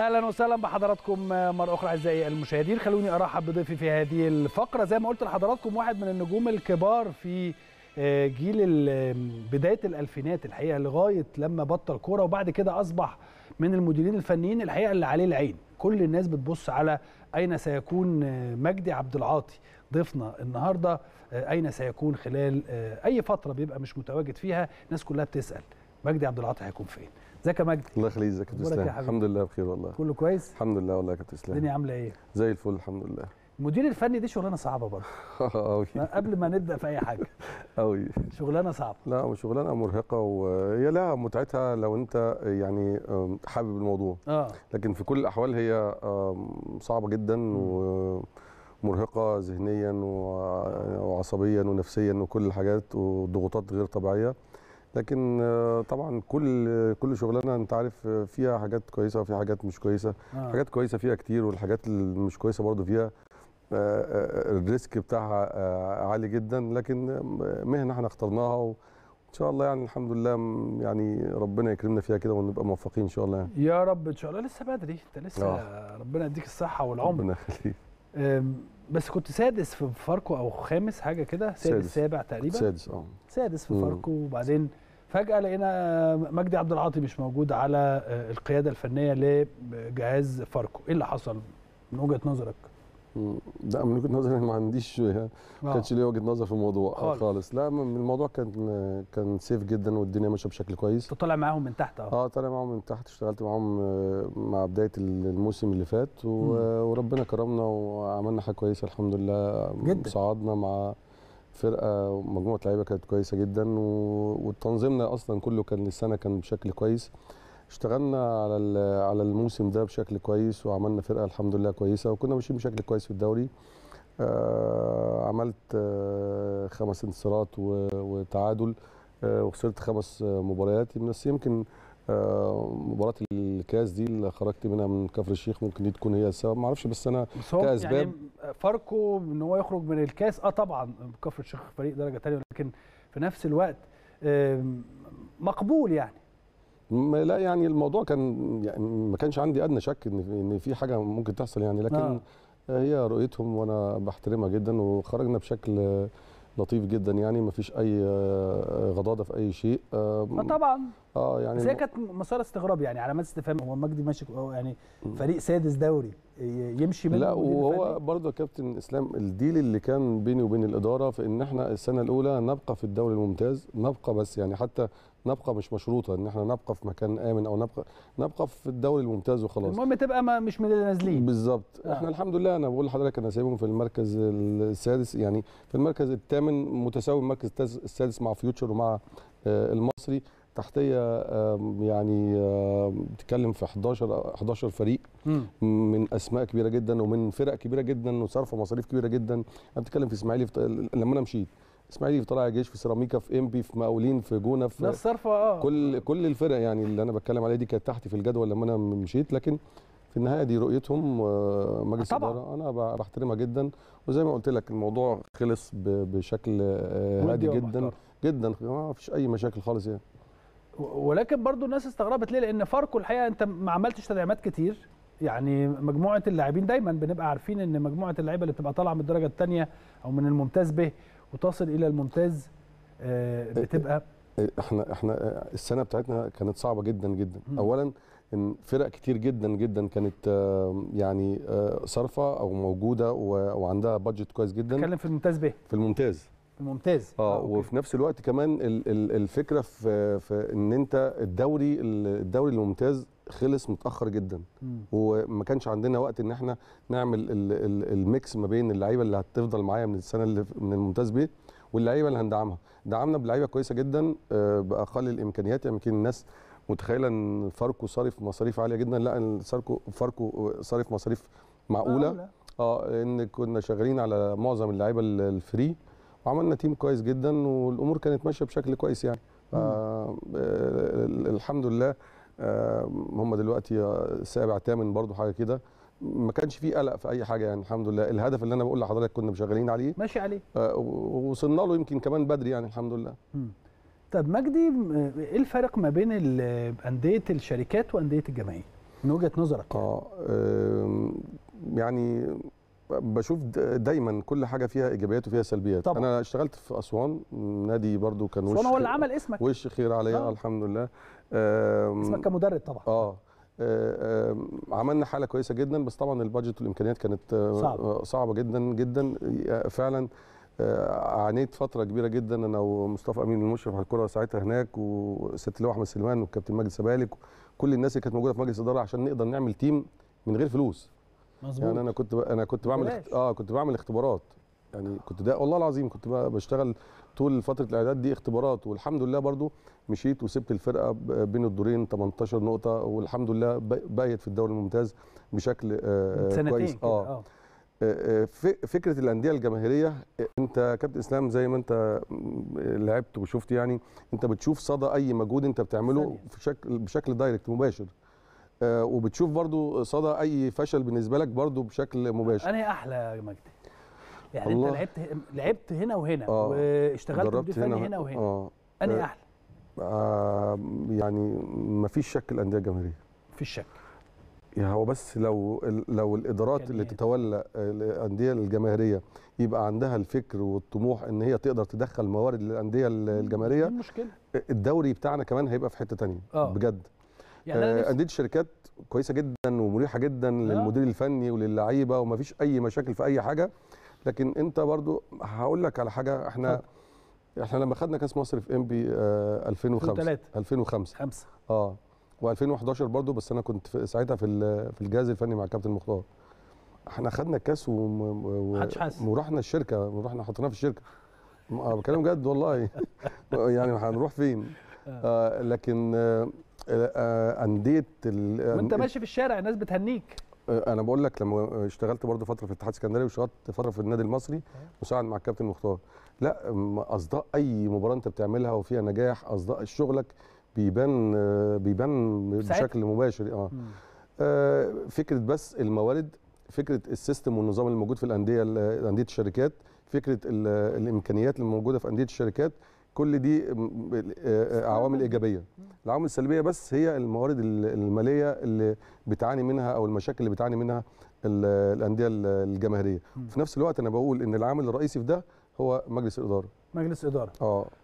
اهلا وسهلا بحضراتكم آه، مره اخرى اعزائي المشاهدين خلوني ارحب بضيفي في هذه الفقره زي ما قلت لحضراتكم واحد من النجوم الكبار في آه، جيل بدايه الالفينات الحقيقه لغايه لما بطل كوره وبعد كده اصبح من المديرين الفنيين الحقيقه اللي عليه العين كل الناس بتبص على اين سيكون آه، مجدي عبد العاطي ضيفنا النهارده اين سيكون خلال اي فتره بيبقى مش متواجد فيها الناس كلها بتسال مجدي عبد العاطي هيكون فين ازيك يا مجدي الله يخليك ازيك يا كابتن إيه اسلام الحمد لله بخير والله كله كويس الحمد لله والله يا كابتن اسلام الدنيا عامله ايه زي الفل الحمد لله المدير الفني دي شغلانه صعبه برضه قوي قبل ما نبدا في اي حاجه قوي شغلانه صعبه لا شغلانه مرهقه وهي لها متعتها لو انت يعني حابب الموضوع آه. لكن في كل الاحوال هي صعبه جدا ومرهقه ذهنيا آه، وعصبيا ونفسيا وكل الحاجات وضغوطات غير طبيعيه لكن آه، طبعا كل كل شغلانه انت عارف آه، فيها حاجات كويسه وفي حاجات مش كويسه آه. حاجات كويسه فيها كتير والحاجات اللي مش كويسه برضو فيها آه، الريسك بتاعها عالي جدا لكن مهنه احنا اخترناها وان شاء الله يعني الحمد لله يعني ربنا يكرمنا فيها كده ونبقى موفقين ان شاء الله يعني. يا رب ان شاء الله لسه بدري انت لسه آه. ربنا يديك الصحه والعمر ربنا يخليك بس كنت سادس في فاركو او خامس حاجه كده سادس, سادس سابع تقريبا سادس اه سادس في فاركو وبعدين فجاه لقينا مجدي عبد العاطي مش موجود على آه، القياده الفنيه لجهاز فاركو ايه اللي حصل من وجهه نظرك لا من وجهه نظري ما عنديش ما آه. كانش ليا وجهه نظر في الموضوع آه، خالص. خالص لا الموضوع كان كان سيف جدا والدنيا ماشيه بشكل كويس كنت طالع معاهم من تحت اه اه طالع معاهم من تحت اشتغلت معاهم آه، مع بدايه الموسم اللي فات وربنا كرمنا وعملنا حاجه كويسه الحمد لله جدا صعدنا مع فرقه ومجموعه لعيبه كانت كويسه جدا وتنظيمنا اصلا كله كان للسنه كان بشكل كويس اشتغلنا على على الموسم ده بشكل كويس وعملنا فرقه الحمد لله كويسه وكنا ماشيين بشكل كويس في الدوري آه عملت آه خمس انتصارات وتعادل آه وخسرت خمس آه، مباريات بس يمكن آه، مباراه الكاس دي اللي خرجت منها من كفر الشيخ ممكن دي تكون هي السبب ما اعرفش بس انا بس هو كاسباب يعني فاركو ان هو يخرج من الكاس اه طبعا كفر الشيخ فريق درجه ثانيه ولكن في نفس الوقت مقبول يعني لا يعني الموضوع كان يعني ما كانش عندي ادنى شك ان ان في حاجه ممكن تحصل يعني لكن آه. هي رؤيتهم وانا بحترمها جدا وخرجنا بشكل لطيف جدا يعني ما فيش اي آه، غضاضه في اي شيء ما آه، آه، طبعا اه يعني زي كانت مسار استغراب يعني علامات استفهام هو مجدي ماشي يعني فريق سادس دوري يمشي من لا وهو برضه يا كابتن اسلام الديل اللي كان بيني وبين الاداره في ان احنا السنه الاولى نبقى في الدوري الممتاز نبقى بس يعني حتى نبقى مش مشروطه ان احنا نبقى في مكان امن او نبقى نبقى في الدوري الممتاز وخلاص المهم تبقى ما مش من اللي نازلين بالظبط آه. احنا الحمد لله انا بقول لحضرتك انا سايبهم في المركز السادس يعني في المركز الثامن متساوي المركز السادس مع فيوتشر ومع آه، المصري تحتيه يعني بتتكلم في 11 11 فريق من اسماء كبيره جدا ومن فرق كبيره جدا وصرف مصاريف كبيره جدا انا بتكلم في اسماعيلي لما انا مشيت اسماعيلي في طلع جيش في سيراميكا في امبي في مقاولين في جونه في ناس صرفه اه كل كل الفرق يعني اللي انا بتكلم عليها دي كانت تحت في الجدول لما انا مشيت لكن في النهايه دي رؤيتهم آه، مجلس الاداره انا بحترمها جدا وزي ما قلت لك الموضوع خلص بشكل آه، هادي جدا جدا ما فيش اي مشاكل خالص يعني ولكن برضو الناس استغربت ليه لان فاركو الحقيقه انت ما عملتش تدعيمات كتير يعني مجموعه اللاعبين دايما بنبقى عارفين ان مجموعه اللعيبه اللي بتبقى طالعه من الدرجه الثانيه او من الممتاز به وتصل الى الممتاز آه، بتبقى إيه، إيه، احنا احنا آه، السنه بتاعتنا كانت صعبه جدا جدا اولا ان فرق كتير جدا جدا كانت آه، يعني صارفه او موجوده وعندها بادجت كويس جدا اتكلم في الممتاز به في الممتاز ممتاز اه, آه، وفي نفس الوقت كمان الفكره في, في ان انت الدوري الدوري الممتاز خلص متاخر جدا مم. وما كانش عندنا وقت ان احنا نعمل الميكس ما بين اللعيبه اللي هتفضل معايا من السنه اللي من الممتاز بيه واللعيبه اللي هندعمها دعمنا بلعيبه كويسه جدا آه، باقل الامكانيات يعني يمكن يعني الناس متخيله ان فاركو صارف مصاريف عاليه جدا لا فاركو فاركو صارف مصاريف معقوله اه ان كنا شغالين على معظم اللعيبه الفري وعملنا تيم كويس جدا والامور كانت ماشيه بشكل كويس يعني الحمد لله آه، هم دلوقتي سابع ثامن برضو حاجه كده ما كانش في قلق في اي حاجه يعني الحمد لله الهدف اللي انا بقول لحضرتك كنا مشغلين عليه ماشي عليه آه، وصلنا له يمكن كمان بدري يعني الحمد لله طب مجدي ايه الفرق ما بين انديه الشركات وانديه الجماهير من وجهه نظرك يعني؟ اه يعني بشوف دايما كل حاجه فيها ايجابيات وفيها سلبيات طبعا. انا اشتغلت في اسوان نادي برضو كان وش هو اللي عمل اسمك وش خير عليا آه. الحمد لله اسمك كمدرب طبعا اه, آه، عملنا حاله كويسه جدا بس طبعا البادجت والامكانيات كانت آه، صعب. آه، صعبه جدا جدا فعلا عانيت فتره كبيره جدا انا ومصطفى امين المشرف على الكره ساعتها هناك وست اللواء احمد سليمان والكابتن ماجد سبالك كل الناس اللي كانت موجوده في مجلس الاداره عشان نقدر نعمل تيم من غير فلوس يعني مظبوط يعني انا كنت ب... انا كنت بعمل اخت... اه كنت بعمل اختبارات يعني كنت ده والله العظيم كنت بشتغل طول فتره الاعداد دي اختبارات والحمد لله برضو مشيت وسبت الفرقه بين الدورين 18 نقطه والحمد لله بقيت في الدوري الممتاز بشكل آه, آه، كويس كده. آه. آه. آه، فكره الانديه الجماهيريه انت كابتن اسلام زي ما انت لعبت وشفت يعني انت بتشوف صدى اي مجهود انت بتعمله في شكل بشكل دايركت مباشر آه، وبتشوف برضو صدى اي فشل بالنسبه لك برضو بشكل مباشر انا احلى يا مجدي يعني الله. انت لعبت لعبت هنا وهنا آه. واشتغلت مدير فني هنا, هنا وهنا آه. انا آه، احلى آه يعني مفيش شك الانديه الجماهيريه مفيش شك يعني هو بس لو لو الادارات اللي تتولى الانديه الجماهيريه يبقى عندها الفكر والطموح ان هي تقدر تدخل موارد للانديه الجماهيريه المشكله الدوري بتاعنا كمان هيبقى في حته ثانيه آه. بجد يعني انديه آه، الشركات كويسه جدا ومريحه جدا آه. للمدير الفني وللعيبه ومفيش اي مشاكل في اي حاجه لكن انت برضو هقول لك على حاجه احنا احنا لما خدنا كاس مصر في ام بي 2005 2005 اه و2011 آه، برضو بس انا كنت في ساعتها في في الجهاز الفني مع الكابتن مختار احنا خدنا الكاس ورحنا الشركه ورحنا حطيناه في الشركه بكلام جد والله يعني هنروح فين آه لكن آه آه، انديه آه، وانت ماشي في الشارع الناس بتهنيك آه، انا بقول لك لما اشتغلت برضه فتره في الاتحاد السكندري واشتغلت فتره في النادي المصري مساعد مع الكابتن مختار لا اصداء اي مباراه انت بتعملها وفيها نجاح اصداء شغلك بيبان بيبان بشكل مباشر اه, فكره بس الموارد فكره السيستم والنظام الموجود في الانديه انديه الشركات فكره الامكانيات الموجوده في انديه الشركات كل دي آه، آه، عوامل ايجابيه العوامل السلبيه بس هي الموارد الماليه اللي بتعاني منها او المشاكل اللي بتعاني منها الانديه الجماهيريه في نفس الوقت انا بقول ان العامل الرئيسي في ده هو مجلس الاداره مجلس اداره اه